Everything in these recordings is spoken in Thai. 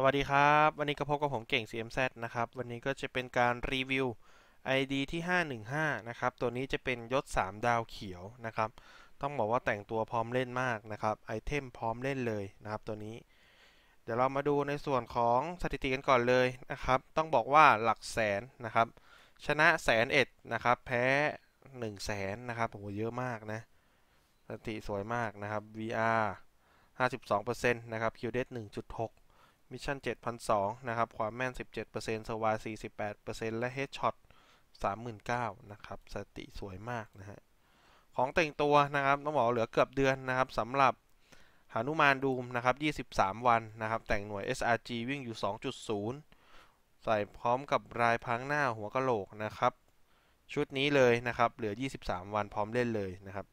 สวัสดีครับวันนี้ก็พบกับผม เก่ง CMZ นะครับ วันนี้ก็จะเป็นการรีวิว ID ที่ 515 นะครับ ตัวนี้จะเป็นยศ 3 ดาวเขียวนะครับ ต้องบอกว่าแต่งตัวพร้อมเล่นมากนะครับ ไอเทมพร้อมเล่นเลยนะครับตัวนี้ เดี๋ยวเรามาดูในส่วนของสถิติกันก่อนเลยนะครับ ต้องบอกว่าหลักแสนนะครับชนะแสนเอ็ดนะครับ แพ้1นึ่งแสนนะครับโอ้โหเยอะมากนะสถิติสวยมากนะครับ VR 52%นะครับ QDES 1.6มิชชั่น7,002นะครับ ความแม่น17%สวาย48%และเฮดช็อต39,000นะครับสติสวยมากนะฮะ ของแต่งตัวนะครับต้องบอกเหลือเกือบเดือนนะครับสำหรับหานุมานดูมนะครับ23 วันนะครับ แต่งหน่วย SRG วิ่งอยู่ 2.0 ใส่พร้อมกับรายพังหน้าหัวกะโหลกนะครับ ชุดนี้เลยนะครับ เหลือ 23 วันพร้อมเล่นเลยนะครับ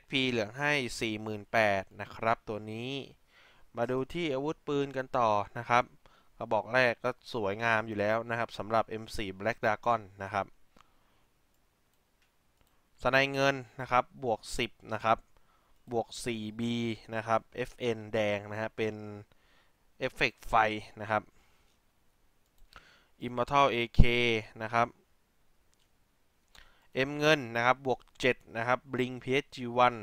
SP เหลือให้ 48,000นะครับตัวนี้มาดูที่อาวุธปืนกันต่อนะครับกระบอกแรกก็สวยงามอยู่แล้วนะครับสำหรับ M4 Black Dragon นะครับสไนเงิน นะครับ บวก 10 นะครับ บวก 4B นะครับ FN แดงนะฮะ เป็นเอฟเฟกไฟนะครับ Immortal AK นะครับ M เงิน นะครับ บวก 7 นะครับ Bling PSG1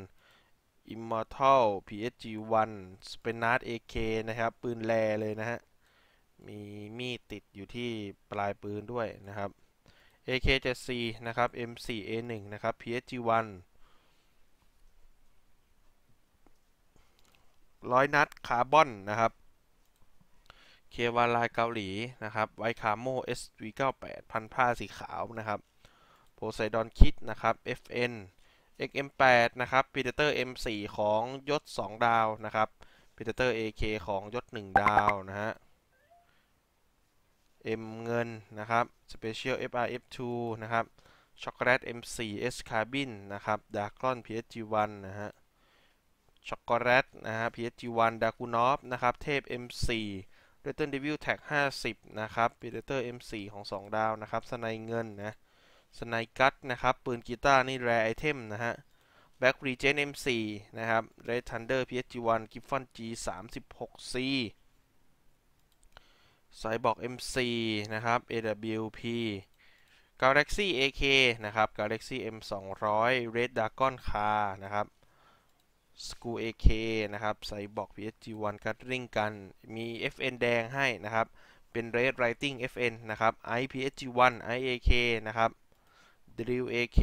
Immortal PSG 1 s p e n a t AK นะครับ ปืนแรเลยนะฮะ มี มีดติดอยู่ที่ปลายปืนด้วยนะครับ a k 7 c นะครับ M4A1 นะครับ PSG 1ร้อยนัดคาร์บอนนะครับเควาลายเกาหลีนะครับไวคาโม SV98 พันผ้าสีขาวนะครับโพไซดอนคิดนะครับ FN XM8 นะครับพ p r e เ a t o r M4 ของยศ 2 ดาวนะครับพ p เต d a t o r AK ของยศ1ดาวนะฮะ M เงินนะครับ Special FRF2 นะครับช็อกโกแลต M4 S Carbine นะครับดา d a r k อ n PSG1 นะฮะช็อกโกแลตนะฮะ PSG1 Dakunov นะครับเทพ M4 ด e t u r n Devil Tag 50นะครับ p r e d อ t o r M4 ของ 2 ดาวนะครับสไนเงินนะสไนกัตนะครับปืนกีตาร์ นี่แรไอเทม นะฮะแบ็กรีเจน M4 นะครับเรดทันเดอร์พีเอสจีวันกิฟฟอน G36C ไซบอก m ีนะครับ AWP Galaxy AK นะครับ Galaxy M200 Red Dragon Car นะครับ School AK นะครับไซบอก PSG1 กัตริงกันมี FN แดงให้นะครับ เป็น Red Writing FN นะครับ IPSG1 IAK นะครับ W A K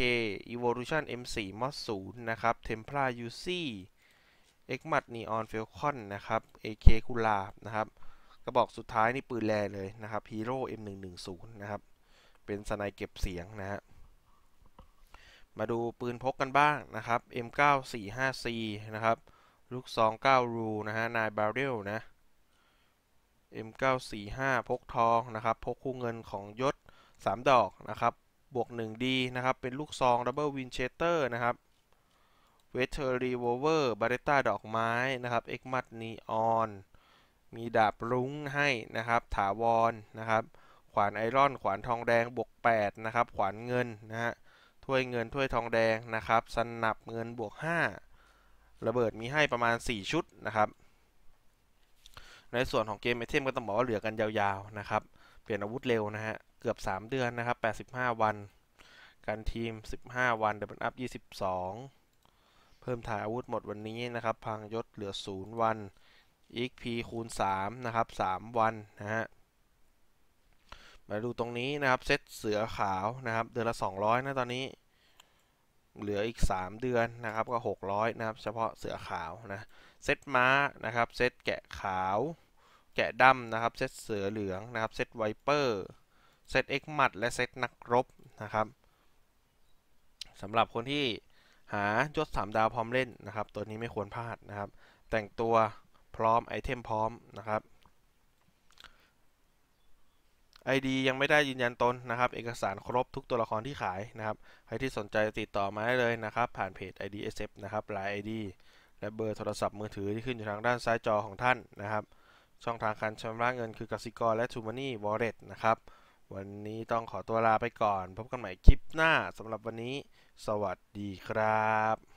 Evolution M 4 Mod 0นะครับ t e m p l a U C X m a t Neon Falcon นะครับ A K Kula นะครับกระบอกสุดท้ายนี่ปืนแรเลยนะครับ Hero M 1 1 0นะครับเป็นสไนเก็บเสียงนะฮะมาดูปืนพกกันบ้างนะครับ M945C นะครับลูกสอง9รูนะฮะนายบาร์เรลนะ M945 พกทองนะครับ พกคู่เงินของยศ 3 ดอกนะครับบวก 1D นะครับ เป็นลูกซองดับเบิลวินเชสเตอร์นะครับเวเทอร์รีโวเวอร์บาเรต้าดอกไม้ นะครับเอ็กมัดนีออนมีดาบรุ้งให้ นะครับ ถาวรนะครับ ขวานไอรอน ขวานทองแดงบวก8นะครับ ขวานเงิน นะฮะถ้วยเงินถ้วยทองแดง นะครับ สนับเงินบวก 5 ระเบิดมีให้ประมาณ 4 ชุดนะครับ ในส่วนของเกมไอเทมก็ต้องบอกว่าเหลือกันยาวๆนะครับ เปลี่ยนอาวุธเร็วนะฮะกือบ 3 เดือนนะครับ85 วัน การทีม 15 วันดับเนิอัพ22 เพิ่มถ่ายอาวุธหมดวันนี้นะครับ พังยศเหลือ 0 วันอีกพีคูณ3นะครับ3วันนะฮะ มาดูตรงนี้นะครับ เซตเสือขาวนะครับ เดือนละ200นะตอนนี้ เหลืออีก 3 เดือนนะครับ ก็ 600นะครับเฉพาะเสือขาวนะ เซตม้านะครับ เซตแกะขาว แกะดำนะครับ เซตเสือเหลืองนะครับ เซตไวเปอร์เซตเอ็กหมัดและเซตนักรบนะครับสำหรับคนที่หายศ3ดาวพร้อมเล่นนะครับตัวนี้ไม่ควรพลาดนะครับ แต่งตัวพร้อมไอเทมพร้อมนะครับ ID ยังไม่ได้ยืนยันตนนะครับ เอกสารครบทุกตัวละครที่ขายนะครับใครที่สนใจติดต่อมาได้เลยนะครับ ผ่านเพจ ID SF นะครับลาย ID และเบอร์โทรศัพท์มือถือที่ขึ้นอยู่ทางด้านซ้ายจอของท่านนะครับ ช่องทางการชำระเงินคือกสิกรและทูมานี่วอลเล็ตนะครับวันนี้ต้องขอตัวลาไปก่อน พบกันใหม่คลิปหน้าสำหรับวันนี้สวัสดีครับ